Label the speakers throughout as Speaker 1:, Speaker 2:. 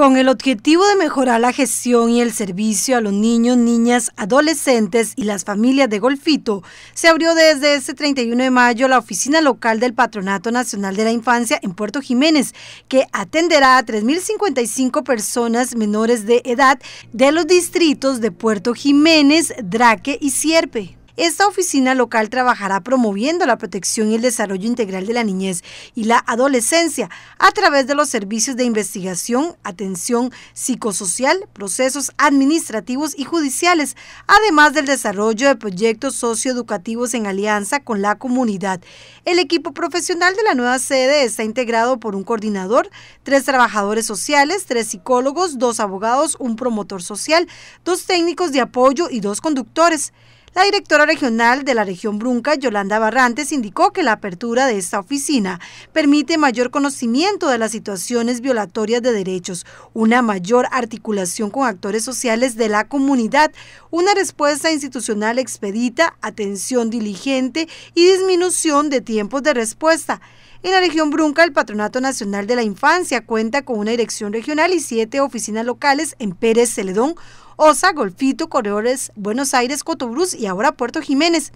Speaker 1: Con el objetivo de mejorar la gestión y el servicio a los niños, niñas, adolescentes y las familias de Golfito, se abrió desde este 31 de mayo la oficina local del Patronato Nacional de la Infancia en Puerto Jiménez, que atenderá a 3.055 personas menores de edad de los distritos de Puerto Jiménez, Draque y Sierpe. Esta oficina local trabajará promoviendo la protección y el desarrollo integral de la niñez y la adolescencia a través de los servicios de investigación, atención psicosocial, procesos administrativos y judiciales, además del desarrollo de proyectos socioeducativos en alianza con la comunidad. El equipo profesional de la nueva sede está integrado por un coordinador, tres trabajadores sociales, tres psicólogos, dos abogados, un promotor social, dos técnicos de apoyo y dos conductores. La directora regional de la región Brunca, Yolanda Barrantes, indicó que la apertura de esta oficina permite mayor conocimiento de las situaciones violatorias de derechos, una mayor articulación con actores sociales de la comunidad, una respuesta institucional expedita, atención diligente y disminución de tiempos de respuesta. En la región Brunca, el Patronato Nacional de la Infancia cuenta con una dirección regional y siete oficinas locales en Pérez Celedón, Osa, Golfito, Correores, Buenos Aires, Cotobruz y ahora Puerto Jiménez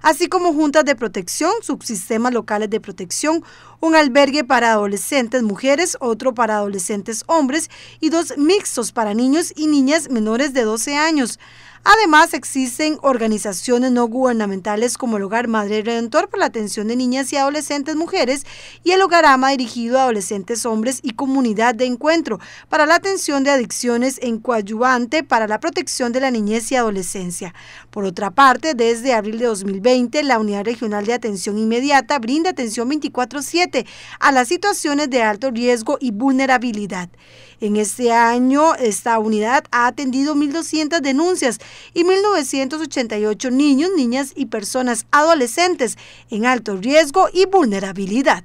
Speaker 1: así como juntas de protección, subsistemas locales de protección, un albergue para adolescentes mujeres, otro para adolescentes hombres y dos mixtos para niños y niñas menores de 12 años. Además, existen organizaciones no gubernamentales como el Hogar Madre Redentor para la atención de niñas y adolescentes mujeres y el Hogar Ama dirigido a adolescentes hombres y comunidad de encuentro para la atención de adicciones en coadyuvante para la protección de la niñez y adolescencia. Por otra parte, desde abril de 2020, la Unidad Regional de Atención Inmediata brinda atención 24/7 a las situaciones de alto riesgo y vulnerabilidad. En este año, esta unidad ha atendido 1.200 denuncias y 1988 niños, niñas y personas adolescentes en alto riesgo y vulnerabilidad.